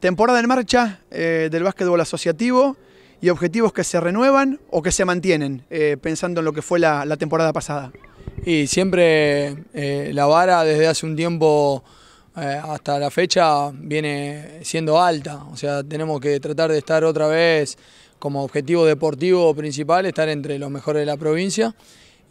Temporada en marcha eh, del básquetbol asociativo y objetivos que se renuevan o que se mantienen, eh, pensando en lo que fue la, temporada pasada. Y siempre eh, la vara desde hace un tiempo hasta la fecha viene siendo alta, o sea, tenemos que tratar de estar otra vez como objetivo deportivo principal, estar entre los mejores de la provincia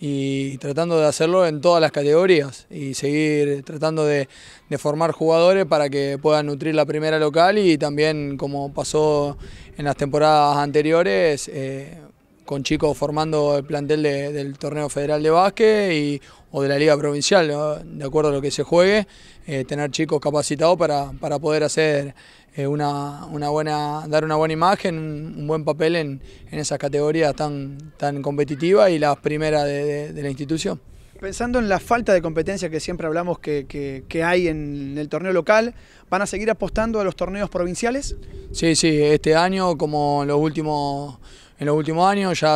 y tratando de hacerlo en todas las categorías y seguir tratando de, formar jugadores para que puedan nutrir la primera local y también como pasó en las temporadas anteriores eh, con chicos formando el plantel del torneo federal de básquet y o de la liga provincial, de acuerdo a lo que se juegue, eh, tener chicos capacitados para, poder hacer eh, una, buena, dar una buena imagen, un, buen papel en, en, esas categorías tan, tan competitivas y las primeras de, la institución. Pensando en la falta de competencia que siempre hablamos que, que, hay en el torneo local, ¿van a seguir apostando a los torneos provinciales? Sí, sí, este año como los últimos en los últimos años, ya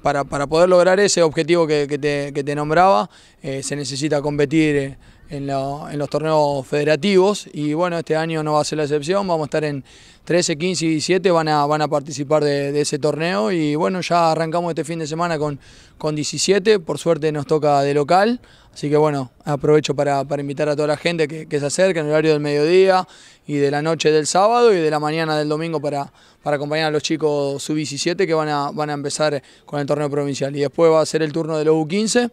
para, para, poder lograr ese objetivo que, te, que te, nombraba, eh, se necesita competir. Eh, en, los torneos federativos y bueno, este año no va a ser la excepción, vamos a estar en 13, 15 y 17, van a, van a participar de, ese torneo y bueno, ya arrancamos este fin de semana con, 17, por suerte nos toca de local, así que bueno, aprovecho para, invitar a toda la gente que, se acerque en el horario del mediodía y de la noche del sábado y de la mañana del domingo para, acompañar a los chicos sub-17 que van a, van a empezar con el torneo provincial y después va a ser el turno de los U15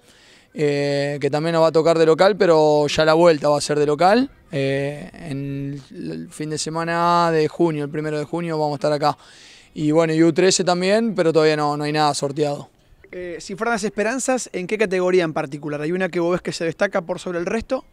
eh, que también nos va a tocar de local, pero ya la vuelta va a ser de local. Eh, en el fin de semana de junio, el primero de junio, vamos a estar acá. Y bueno, U13 también, pero todavía no, no hay nada sorteado. Eh, si fueran las esperanzas, ¿en qué categoría en particular? ¿Hay una que vos ves que se destaca por sobre el resto?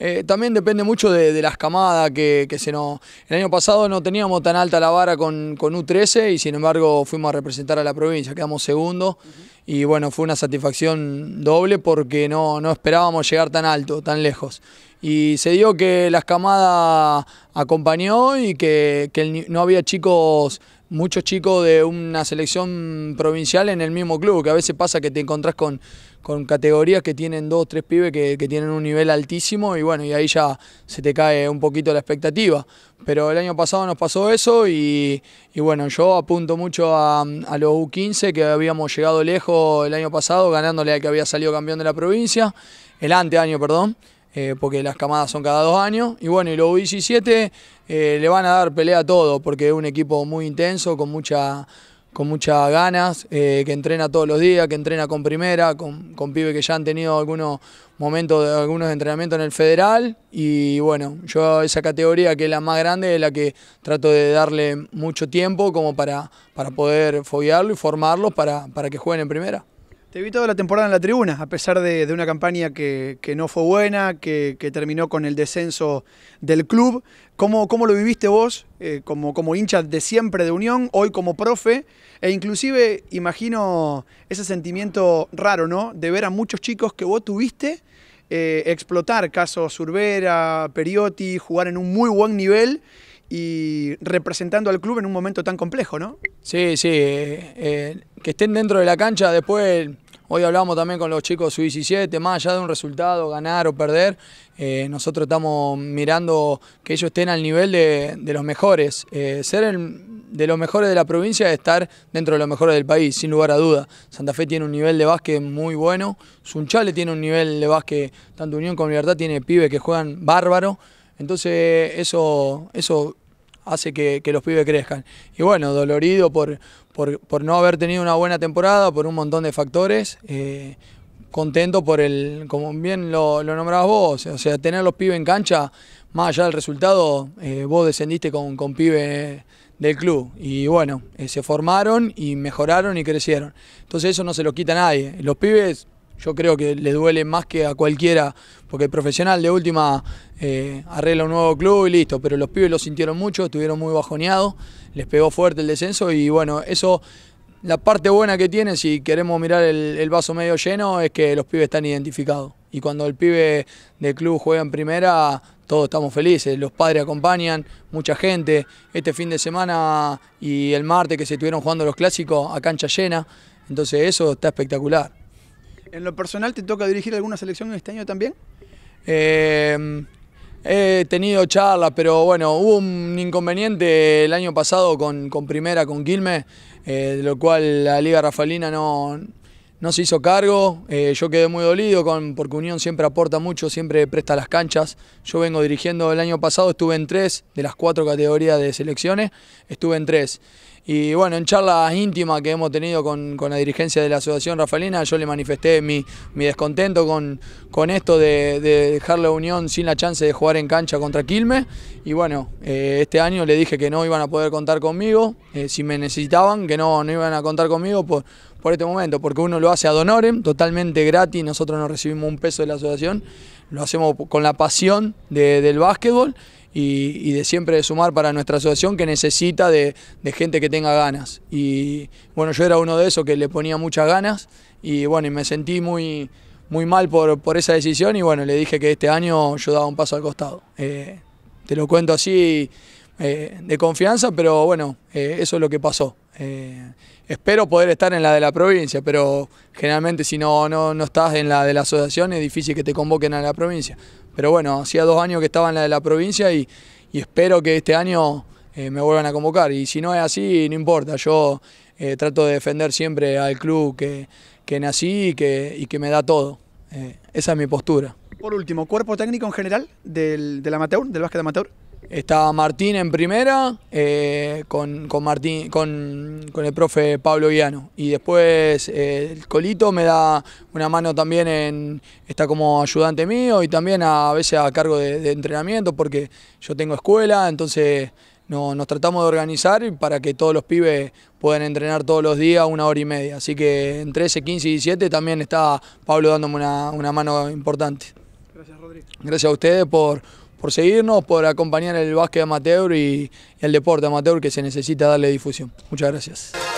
Eh, también depende mucho de, las camadas que, se nos... El año pasado no teníamos tan alta la vara con, con, U13 y sin embargo fuimos a representar a la provincia, quedamos segundo y bueno, fue una satisfacción doble porque no, esperábamos llegar tan alto, tan lejos. Y se dio que las camadas acompañó y que, que no había chicos muchos chicos de una selección provincial en el mismo club, que a veces pasa que te encontrás con, categorías que tienen dos, tres pibes que, tienen un nivel altísimo y bueno, y ahí ya se te cae un poquito la expectativa. Pero el año pasado nos pasó eso y, bueno, yo apunto mucho a, los U15 que habíamos llegado lejos el año pasado, ganándole al que había salido campeón de la provincia, el anteaño, perdón. Eh, porque las camadas son cada dos años, y bueno, y los U17 eh, le van a dar pelea a todo, porque es un equipo muy intenso, con con muchas ganas, eh, que entrena todos los días, que entrena con primera, con, con pibes que ya han tenido algunos momentos, de, algunos entrenamientos en el federal. Y bueno, yo esa categoría que es la más grande es la que trato de darle mucho tiempo como para, poder foguearlo y formarlo para, para que jueguen en primera. Te vi toda la temporada en la tribuna, a pesar de, una campaña que, no fue buena, que, terminó con el descenso del club. ¿Cómo, lo viviste vos eh, como, como hincha de siempre de Unión, hoy como profe? E inclusive imagino ese sentimiento raro, ¿no? De ver a muchos chicos que vos tuviste eh, explotar, caso Urbera, Periotti, jugar en un muy buen nivel y representando al club en un momento tan complejo, ¿no? Sí, sí, eh, eh, que estén dentro de la cancha, después hoy hablamos también con los chicos su 17, más allá de un resultado, ganar o perder, eh, nosotros estamos mirando que ellos estén al nivel de, los mejores. ser de los mejores de la provincia es estar dentro de los mejores del país, sin lugar a duda. Santa Fe tiene un nivel de básquet muy bueno, Sunchale tiene un nivel de básquet, tanto Unión como Libertad tiene pibes que juegan bárbaro, entonces eso, eso hace que, los pibes crezcan. Y bueno, dolorido por, por, no haber tenido una buena temporada, por un montón de factores. Eh, contento por el, como bien lo, lo, nombrabas vos, o sea, tener los pibes en cancha, más allá del resultado, eh, vos descendiste con, con pibes del club. Y bueno, eh, se formaron y mejoraron y crecieron. Entonces eso no se lo quita a nadie. Los pibes yo creo que le duele más que a cualquiera, porque el profesional de última eh, arregla un nuevo club y listo, pero los pibes lo sintieron mucho, estuvieron muy bajoneados, les pegó fuerte el descenso y bueno, eso, la parte buena que tiene, si queremos mirar el, el vaso medio lleno, es que los pibes están identificados. Y cuando el pibe del club juega en primera, todos estamos felices, los padres acompañan, mucha gente. Este fin de semana y el martes que se estuvieron jugando los clásicos a cancha llena, entonces eso está espectacular. En lo personal, ¿te toca dirigir alguna selección este año también? Em, he tenido charlas, pero bueno, hubo un inconveniente el año pasado con, Primera, con Quilmes, eh, de lo cual la Liga Rafalina no, no se hizo cargo, eh, yo quedé muy dolido con, porque Unión siempre aporta mucho, siempre presta las canchas. Yo vengo dirigiendo el año pasado, estuve en tres de las cuatro categorías de selecciones, estuve en tres. Y bueno, en charlas íntimas que hemos tenido con, la dirigencia de la Asociación Rafaelina, yo le manifesté mi, descontento con, esto de, dejar la Unión sin la chance de jugar en cancha contra Quilmes. Y bueno, eh, este año le dije que no iban a poder contar conmigo, eh, si me necesitaban, que no, no iban a contar conmigo por por este momento, porque uno lo hace a honorem, totalmente gratis, nosotros no recibimos un peso de la asociación, lo hacemos con la pasión del básquetbol y, de siempre de sumar para nuestra asociación que necesita de, gente que tenga ganas. Y bueno, yo era uno de esos que le ponía muchas ganas y bueno, y me sentí muy, muy mal por, esa decisión y bueno, le dije que este año yo daba un paso al costado. Eh, te lo cuento así eh, de confianza, pero bueno, eh, eso es lo que pasó espero poder estar en la de la provincia, pero generalmente si no, no, estás en la de la asociación es difícil que te convoquen a la provincia. Pero bueno, hacía dos años que estaba en la de la provincia y, espero que este año eh, me vuelvan a convocar. Y si no es así, no importa, yo eh, trato de defender siempre al club que, nací y que, y que me da todo. Eh, esa es mi postura. Por último, ¿cuerpo técnico en general del, amateur, del básquet amateur? Estaba Martín en primera eh, con, Martín, con, el profe Pablo Guiano. Y después eh, el Colito me da una mano también, en, está como ayudante mío y también a, veces a cargo de, entrenamiento porque yo tengo escuela, entonces nos tratamos de organizar para que todos los pibes puedan entrenar todos los días una hora y media. Así que en 13, 15 y 17 también está Pablo dándome una, una mano importante. Gracias, Rodrigo. Gracias a ustedes por por seguirnos, por acompañar el básquet amateur y, el deporte amateur que se necesita darle difusión. Muchas gracias.